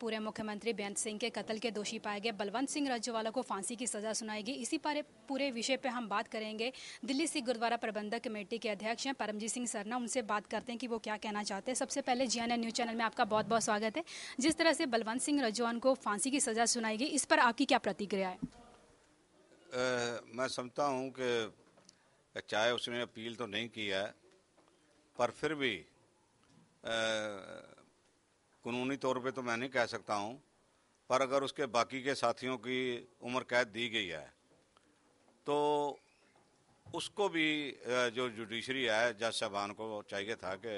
पूरे मुख्यमंत्री बेअंत सिंह के कत्ल के दोषी पाए गए बलवंत सिंह राज्यवाला को फांसी की सजा सुनाएगी इसी पर पूरे विषय पर हम बात करेंगे दिल्ली सिख गुरुद्वारा प्रबंधक कमेटी के अध्यक्ष हैं परमजीत सिंह सरना उनसे बात करते हैं कि वो क्या कहना चाहते हैं सबसे पहले जी न्यूज चैनल में आपका बहुत बहुत स्वागत है जिस तरह से बलवंत सिंह रज्जवान को फांसी की सजा सुनाएगी इस पर आपकी क्या प्रतिक्रिया है मैं समझता हूँ कि चाहे उसने अपील तो नहीं किया पर फिर भी कानूनी तौर पे तो मैं नहीं कह सकता हूँ पर अगर उसके बाकी के साथियों की उम्र कैद दी गई है तो उसको भी जो जुडिशरी है जज साहबान को चाहिए था कि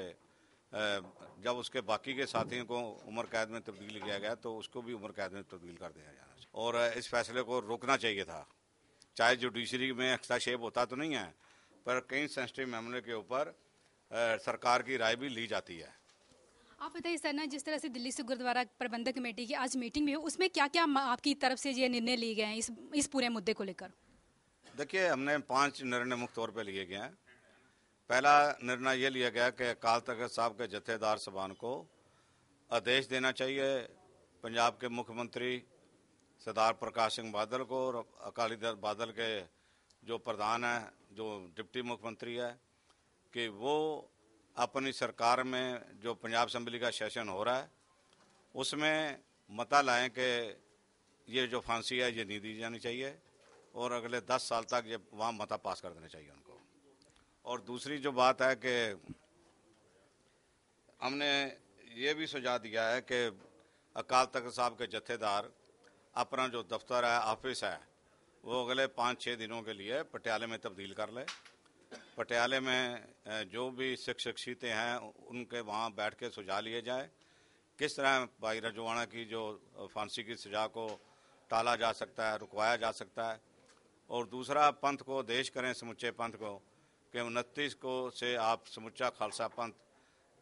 जब उसके बाकी के साथियों को उम्र कैद में तब्दील किया गया तो उसको भी उम्र कैद में तब्दील कर दिया जाना चाहिए और इस फैसले को रोकना चाहिए था चाहे जुडिशरी में हस्ताक्षेप होता तो नहीं है पर कई सेंसिटिव मामले के ऊपर सरकार की राय भी ली जाती है आप बताइए सर ना जिस तरह से दिल्ली से गुरुद्वारा प्रबंधक कमेटी की आज मीटिंग में हो उसमें क्या क्या आपकी तरफ से ये निर्णय लिए गए हैं इस इस पूरे मुद्दे को लेकर देखिए हमने पांच निर्णय मुख्य तौर पर लिए गए हैं पहला निर्णय ये लिया गया कि अकाल तख्त साहब के जथेदार सभान को आदेश देना चाहिए पंजाब के मुख्यमंत्री सरदार प्रकाश सिंह बादल को और अकाली दल बादल के जो प्रधान हैं जो डिप्टी मुख्यमंत्री है कि वो अपनी सरकार में जो पंजाब असम्बली का सेशन हो रहा है उसमें मता लाएं कि ये जो फांसी है ये नहीं दी जानी चाहिए और अगले दस साल तक ये वहाँ मता पास कर देना चाहिए उनको और दूसरी जो बात है कि हमने ये भी सुझाव दिया है कि अकाल तख्त साहब के जत्थेदार अपना जो दफ्तर है ऑफिस है वो अगले पाँच छः दिनों के लिए पटियाले में तब्दील कर ले पटियाले में जो भी शिक्षक सीते हैं उनके वहाँ बैठ के सुझा लिए जाए किस तरह भाई रजवाना की जो फांसी की सजा को टाला जा सकता है रुकवाया जा सकता है और दूसरा पंथ को देश करें समुचे पंथ को कि उनतीस को से आप समुचा खालसा पंथ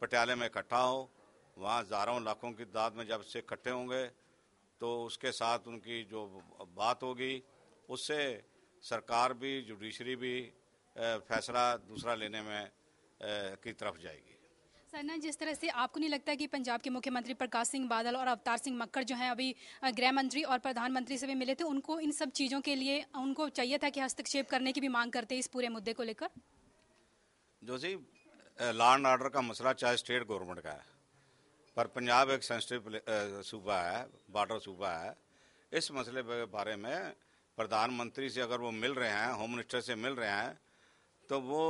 पटियाले में इकट्ठा हो वहाँ हज़ारों लाखों की तादाद में जब से इकट्ठे होंगे तो उसके साथ उनकी जो बात होगी उससे सरकार भी जुडिशरी भी फैसला दूसरा लेने में की तरफ जाएगी सरना जिस तरह से आपको नहीं लगता कि पंजाब के मुख्यमंत्री प्रकाश सिंह बादल और अवतार सिंह मक्कड़ जो हैं अभी गृह मंत्री और प्रधानमंत्री से भी मिले थे उनको इन सब चीज़ों के लिए उनको चाहिए था कि हस्तक्षेप करने की भी मांग करते इस पूरे मुद्दे को लेकर जो जी लॉ एंड ऑर्डर का मसला चाहे स्टेट गवर्नमेंट का है पर पंजाब एक सेंसिटिव सूबा है बॉर्डर सूबा है इस मसले के बारे में प्रधानमंत्री से अगर वो मिल रहे हैं होम मिनिस्टर से मिल रहे हैं तो वो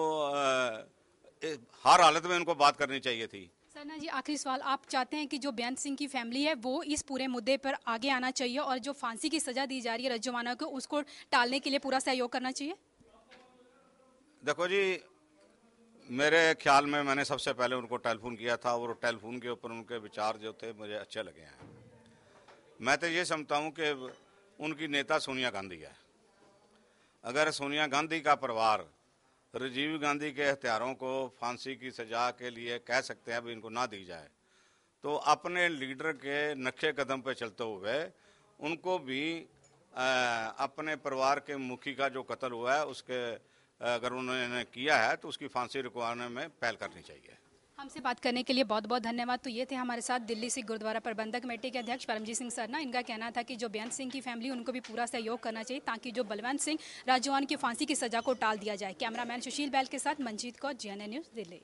हर हालत में उनको बात करनी चाहिए थी सरना जी आखिरी सवाल आप चाहते हैं कि जो बेंत सिंह की फैमिली है वो इस पूरे मुद्दे पर आगे आना चाहिए और जो फांसी की सजा दी जा रही है रजवाना को उसको टालने के लिए पूरा सहयोग करना चाहिए देखो जी मेरे ख्याल में मैंने सबसे पहले उनको टेलीफोन किया था और टेलीफोन के ऊपर उनके विचार जो थे मुझे अच्छे लगे हैं मैं तो ये समझता हूँ कि उनकी नेता सोनिया गांधी है अगर सोनिया गांधी का परिवार राजीव गांधी के हथियारों को फांसी की सजा के लिए कह सकते हैं अब इनको ना दी जाए तो अपने लीडर के नक्शे कदम पर चलते हुए उनको भी आ, अपने परिवार के मुखी का जो कत्ल हुआ है उसके अगर उन्होंने किया है तो उसकी फांसी रुकवाने में पहल करनी चाहिए हमसे बात करने के लिए बहुत बहुत धन्यवाद तो ये थे हमारे साथ दिल्ली सिख गुरुद्वारा प्रबंधक कमेटी के अध्यक्ष परमजीत सिंह सरना इनका कहना था कि जो बेंत सिंह की फैमिली उनको भी पूरा सहयोग करना चाहिए ताकि जो बलवंत सिंह राजवान की फांसी की सजा को टाल दिया जाए कैमरामैन सुशील बैल के साथ मंजीत कौर जे न्यूज़ दिल्ली